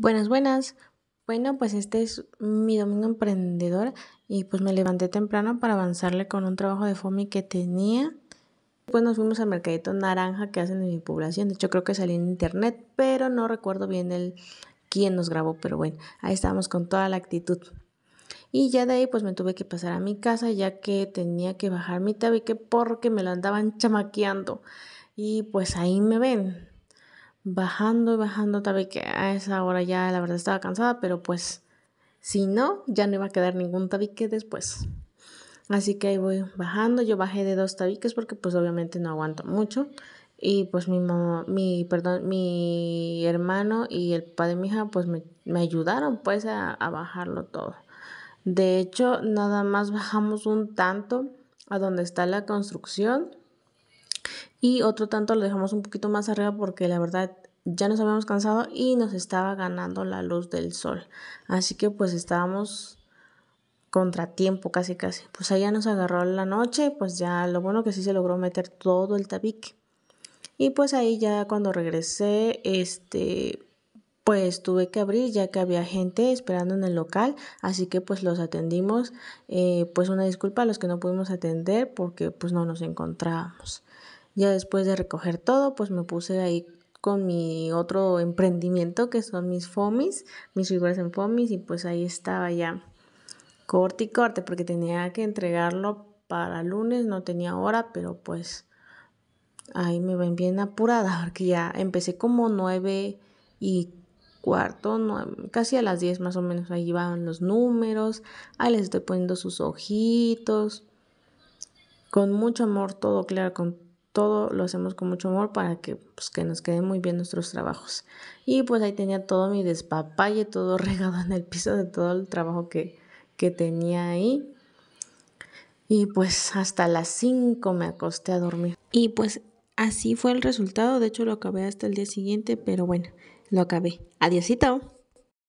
Buenas, buenas. Bueno, pues este es mi domingo emprendedor y pues me levanté temprano para avanzarle con un trabajo de FOMI que tenía. Pues nos fuimos al mercadito naranja que hacen en mi población. De hecho, creo que salí en internet, pero no recuerdo bien el quién nos grabó, pero bueno, ahí estábamos con toda la actitud. Y ya de ahí pues me tuve que pasar a mi casa ya que tenía que bajar mi tabique porque me lo andaban chamaqueando. Y pues ahí me ven bajando y bajando, tabique a esa hora ya la verdad estaba cansada, pero pues si no, ya no iba a quedar ningún tabique después. Así que ahí voy bajando, yo bajé de dos tabiques porque pues obviamente no aguanto mucho. Y pues mi mi, perdón, mi hermano y el padre de mi hija pues me, ayudaron pues a, a bajarlo todo. De hecho, nada más bajamos un tanto a donde está la construcción y otro tanto lo dejamos un poquito más arriba porque la verdad ya nos habíamos cansado y nos estaba ganando la luz del sol. Así que pues estábamos contratiempo casi casi. Pues allá nos agarró la noche, pues ya lo bueno que sí se logró meter todo el tabique. Y pues ahí ya cuando regresé, este pues tuve que abrir ya que había gente esperando en el local, así que pues los atendimos. Eh, pues una disculpa a los que no pudimos atender porque pues no nos encontrábamos. Ya después de recoger todo, pues me puse ahí con mi otro emprendimiento que son mis fomis, mis figuras en fomis y pues ahí estaba ya corte y corte porque tenía que entregarlo para lunes, no tenía hora, pero pues ahí me ven bien apurada porque ya empecé como 9 y cuarto, casi a las 10 más o menos, ahí van los números, ahí les estoy poniendo sus ojitos, con mucho amor todo, claro, con todo lo hacemos con mucho amor para que, pues, que nos queden muy bien nuestros trabajos. Y pues ahí tenía todo mi despapalle, todo regado en el piso de todo el trabajo que, tenía ahí. Y pues hasta las 5 me acosté a dormir. Y pues así fue el resultado. De hecho, lo acabé hasta el día siguiente, pero bueno, lo acabé. Adiósito.